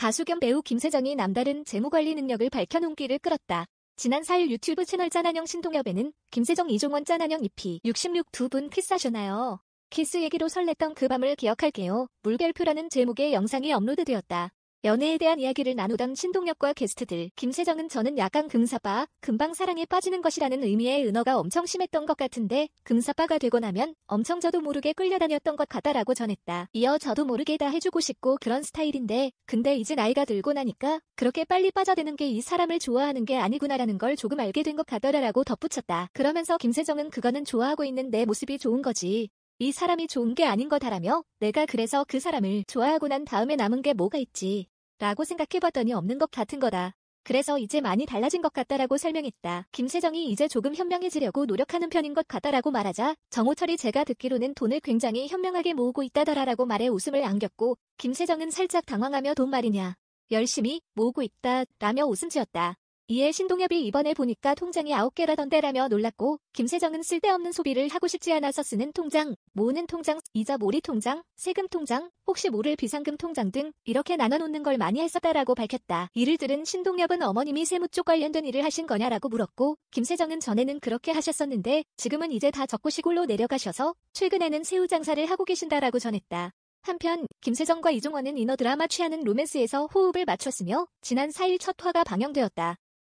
가수 겸 배우 김 세정이 남다른 재무관리 능력을 밝혀 눈길을 끌었다. 지난 4일 유튜브 채널 짠한영 신동엽에는 김세정 이종원 짠한영 EP 66 두 분 키스하셨나요? 키스 얘기로 설렜던 그 밤을 기억할게요. 물결표라는 제목의 영상이 업로드되었다. 연애에 대한 이야기를 나누던 신동엽과 게스트들 김세정은 저는 약간 금사빠, 금방 사랑에 빠지는 것이라는 의미의 은어가 엄청 심했던 것 같은데 금사빠가 되고 나면 엄청 저도 모르게 끌려다녔던 것 같다라고 전했다. 이어 저도 모르게 다 해주고 싶고 그런 스타일인데 근데 이제 나이가 들고 나니까 그렇게 빨리 빠져드는 게 이 사람을 좋아하는 게 아니구나라는 걸 조금 알게 된 것 같더라라고 덧붙였다. 그러면서 김세정은 그거는 좋아하고 있는 내 모습이 좋은 거지. 이 사람이 좋은 게 아닌 거다라며 내가 그래서 그 사람을 좋아하고 난 다음에 남은 게 뭐가 있지. 라고 생각해봤더니 없는 것 같은 거다. 그래서 이제 많이 달라진 것 같다라고 설명했다. 김세정이 이제 조금 현명해지려고 노력하는 편인 것 같다라고 말하자 정호철이 제가 듣기로는 돈을 굉장히 현명하게 모으고 있다더라라고 말해 웃음을 안겼고 김세정은 살짝 당황하며 돈 말이냐 열심히 모으고 있다라며 웃음 지었다. 이에 신동엽이 이번에 보니까 통장이 9개라던데라며 놀랐고 김세정은 쓸데없는 소비를 하고 싶지 않아서 쓰는 통장, 모으는 통장, 이자 모리 통장, 세금 통장, 혹시 모를 비상금 통장 등 이렇게 나눠놓는 걸 많이 했었다라고 밝혔다. 이를 들은 신동엽은 어머님이 세무 쪽 관련된 일을 하신 거냐라고 물었고 김세정은 전에는 그렇게 하셨었는데 지금은 이제 다 적고 시골로 내려가셔서 최근에는 새우 장사를 하고 계신다라고 전했다. 한편 김세정과 이종원은 이너 드라마 취하는 로맨스에서 호흡을 맞췄으며 지난 4일 첫 화가 방영되었다.